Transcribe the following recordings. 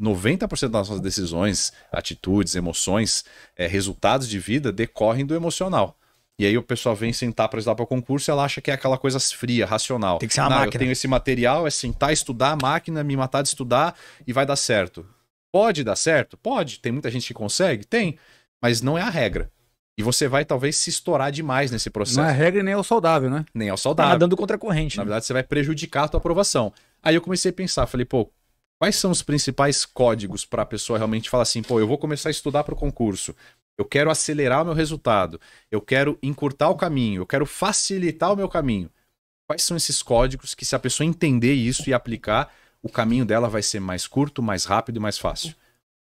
90% das nossas decisões, atitudes, emoções, é, resultados de vida decorrem do emocional. E aí o pessoal vem sentar para estudar para o concurso e ela acha que é aquela coisa fria, racional. Tem que ser uma Não, máquina. Eu tenho esse material, é sentar, estudar a máquina, me matar de estudar e vai dar certo. Pode dar certo? Pode. Tem muita gente que consegue? Tem. Mas não é a regra. E você vai talvez se estourar demais nesse processo. Não é a regra nem é o saudável, né? Nem é o tá saudável. Tá nadando contra a corrente. Na né? verdade, você vai prejudicar a tua aprovação. Aí eu comecei a pensar, falei, pô, Quais são os principais códigos para a pessoa realmente falar assim, pô, eu vou começar a estudar para o concurso, eu quero acelerar o meu resultado, eu quero encurtar o caminho, eu quero facilitar o meu caminho. Quais são esses códigos que, se a pessoa entender isso e aplicar, o caminho dela vai ser mais curto, mais rápido e mais fácil?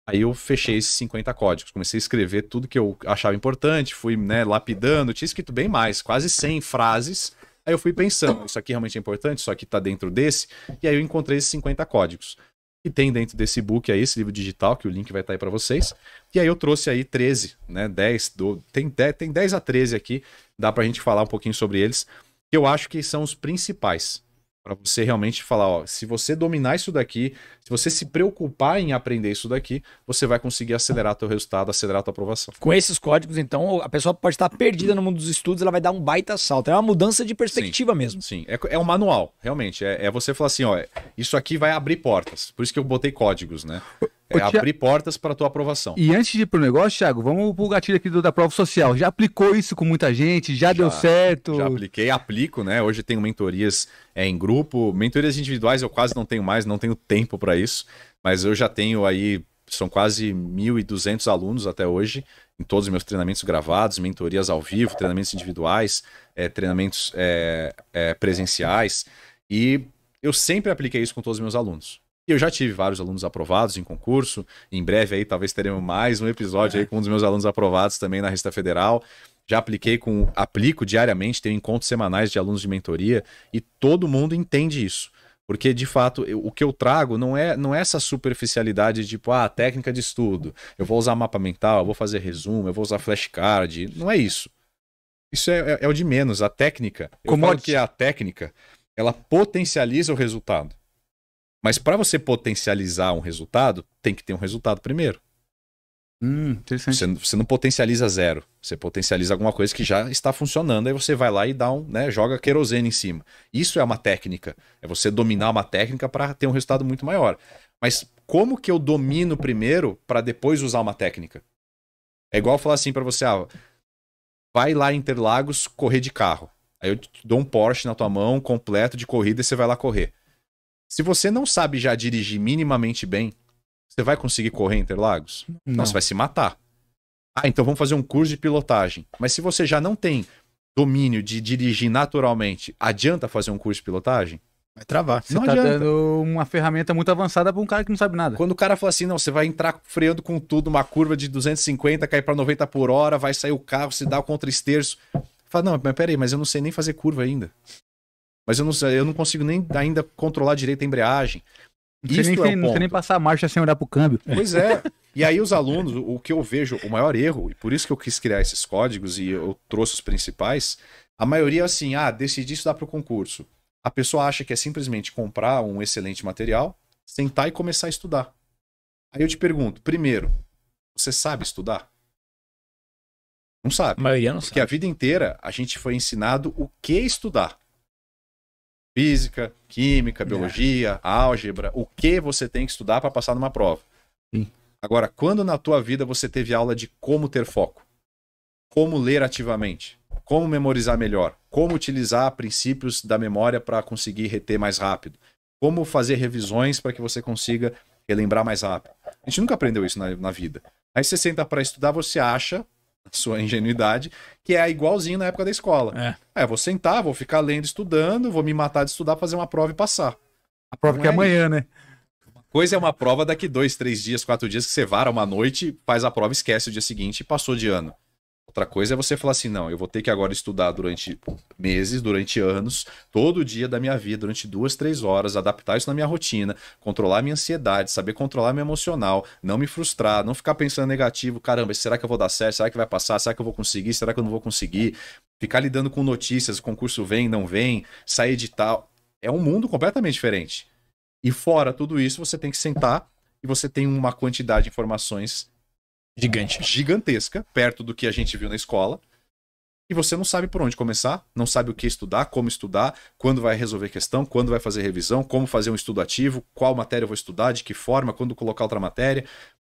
Aí eu fechei esses 50 códigos, comecei a escrever tudo que eu achava importante, fui né, lapidando, tinha escrito bem mais, quase 100 frases. Aí eu fui pensando, isso aqui realmente é importante, isso aqui está dentro desse, e aí eu encontrei esses 50 códigos que tem dentro desse book aí, esse livro digital, que o link vai estar tá aí para vocês. E aí eu trouxe aí 13, né? 10, do, tem, 10, tem 10 a 13 aqui, dá para a gente falar um pouquinho sobre eles, que eu acho que são os principais. Para você realmente falar, ó, se você dominar isso daqui, se você se preocupar em aprender isso daqui, você vai conseguir acelerar teu resultado, acelerar tua aprovação. Com esses códigos, então, a pessoa pode estar perdida no mundo dos estudos, ela vai dar um baita salto. É uma mudança de perspectiva sim, mesmo. Sim, é, é um manual, realmente. É, é, você falar assim, ó, isso aqui vai abrir portas. Por isso que eu botei códigos, né? É abrir portas para a tua aprovação. E antes de ir pro negócio, Thiago, vamos o gatilho aqui do, da prova social. Já aplicou isso com muita gente? Já, já deu certo? Já apliquei, aplico, né? Hoje tenho mentorias é, em grupo. Mentorias individuais eu quase não tenho mais, não tenho tempo para isso. Mas eu já tenho aí, são quase 1.200 alunos até hoje em todos os meus treinamentos gravados, mentorias ao vivo, treinamentos individuais, é, treinamentos é, é, presenciais. E eu sempre apliquei isso com todos os meus alunos. E eu já tive vários alunos aprovados em concurso. Em breve aí talvez teremos mais um episódio é. aí com um dos meus alunos aprovados também na Resta Federal. Já apliquei com, aplico diariamente, tenho encontros semanais de alunos de mentoria e todo mundo entende isso. Porque, de fato, eu, o que eu trago não é, não é essa superficialidade de tipo, ah, técnica de estudo, eu vou usar mapa mental, eu vou fazer resumo, eu vou usar flashcard. Não é isso. Isso é, é, é o de menos, a técnica. Como é que a técnica, ela potencializa o resultado. Mas para você potencializar um resultado, tem que ter um resultado primeiro. Hum, interessante. Você, você, não potencializa zero. Você potencializa alguma coisa que já está funcionando, aí você vai lá e dá um, né, joga querosene em cima. Isso é uma técnica. É você dominar uma técnica para ter um resultado muito maior. Mas como que eu domino primeiro para depois usar uma técnica? É igual falar assim para você, ah, vai lá em Interlagos correr de carro. Aí eu te dou um Porsche na tua mão, completo de corrida, e você vai lá correr. Se você não sabe já dirigir minimamente bem, você vai conseguir correr Interlagos? Não. não, você vai se matar. Ah, então vamos fazer um curso de pilotagem. Mas se você já não tem domínio de dirigir naturalmente, adianta fazer um curso de pilotagem? Vai travar. Você não tá adianta. dando uma ferramenta muito avançada para um cara que não sabe nada. Quando o cara fala assim, não, você vai entrar freando com tudo, uma curva de 250, cair para 90 por hora, vai sair o carro, se dá contra esterço. Fala, não, mas peraí, mas eu não sei nem fazer curva ainda. Mas eu não, eu não consigo nem ainda controlar direito a embreagem. Isso nem, é não sei nem passar a marcha sem olhar pro câmbio. Pois é. E aí os alunos, o que eu vejo, o maior erro, e por isso que eu quis criar esses códigos e eu trouxe os principais, a maioria é assim, ah, decidi estudar para o concurso. A pessoa acha que é simplesmente comprar um excelente material, sentar e começar a estudar. Aí eu te pergunto, primeiro, você sabe estudar? Não sabe. A maioria não porque sabe. Porque a vida inteira a gente foi ensinado o que estudar física, química, é. biologia, álgebra, o que você tem que estudar para passar numa prova. Sim. Agora, quando na tua vida você teve aula de como ter foco? Como ler ativamente? Como memorizar melhor? Como utilizar princípios da memória para conseguir reter mais rápido? Como fazer revisões para que você consiga relembrar mais rápido? A gente nunca aprendeu isso na, na vida. Aí você senta para estudar, você acha sua ingenuidade, que é igualzinho na época da escola. É. é, vou sentar, vou ficar lendo, estudando, vou me matar de estudar, fazer uma prova e passar. A prova Não que é, amanhã, né? Coisa é uma prova daqui dois, três dias, quatro dias, que você vara uma noite, faz a prova, esquece o dia seguinte e passou de ano. Outra coisa é você falar assim: não, eu vou ter que agora estudar durante meses, durante anos, todo dia da minha vida, durante duas, três horas, adaptar isso na minha rotina, controlar minha ansiedade, saber controlar meu emocional, não me frustrar, não ficar pensando negativo: caramba, será que eu vou dar certo? Será que vai passar? Será que eu vou conseguir? Será que eu não vou conseguir? Ficar lidando com notícias, concurso vem, não vem, sair de tal. É um mundo completamente diferente. E fora tudo isso, você tem que sentar e você tem uma quantidade de informações gigante. Gigantesca, perto do que a gente viu na escola. E você não sabe por onde começar, não sabe o que estudar, como estudar, quando vai resolver questão, quando vai fazer revisão, como fazer um estudo ativo, qual matéria eu vou estudar, de que forma, quando colocar outra matéria.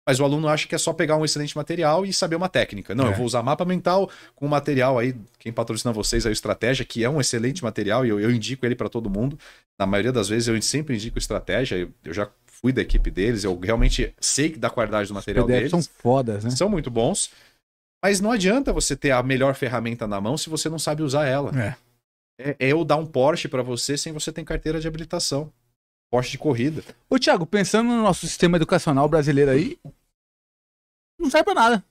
Mas o aluno acha que é só pegar um excelente material e saber uma técnica. Não, é. eu vou usar mapa mental com o material aí, quem patrocina vocês a Estratégia, que é um excelente material e eu, eu indico ele para todo mundo. Na maioria das vezes eu sempre indico estratégia, eu, eu já fui da equipe deles, eu realmente sei da qualidade do material deles. são fodas, né? São muito bons. Mas não adianta você ter a melhor ferramenta na mão se você não sabe usar ela. É. É, é eu dar um Porsche para você sem você ter carteira de habilitação. Porsche de corrida. Ô, Thiago, pensando no nosso sistema educacional brasileiro aí, não serve pra nada.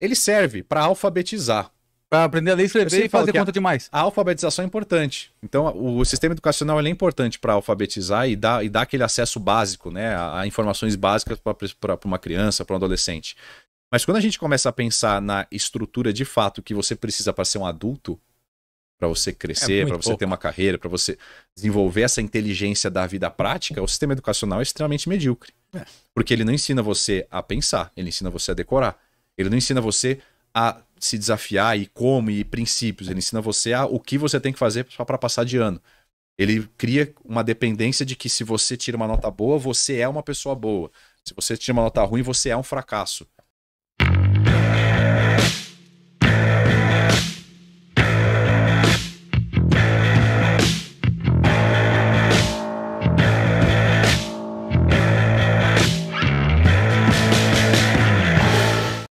Ele serve para alfabetizar. Para aprender a ler e escrever e fazer conta demais. A alfabetização é importante. Então, o sistema educacional é importante para alfabetizar e dar, e dar aquele acesso básico, né? A, a informações básicas para uma criança, para um adolescente. Mas quando a gente começa a pensar na estrutura de fato que você precisa para ser um adulto, para você crescer, é para você pouco. ter uma carreira, para você desenvolver essa inteligência da vida prática, o sistema educacional é extremamente medíocre. É. Porque ele não ensina você a pensar, ele ensina você a decorar. Ele não ensina você a se desafiar e como e princípios. Ele ensina você a, o que você tem que fazer para passar de ano. Ele cria uma dependência de que se você tira uma nota boa, você é uma pessoa boa. Se você tira uma nota ruim, você é um fracasso.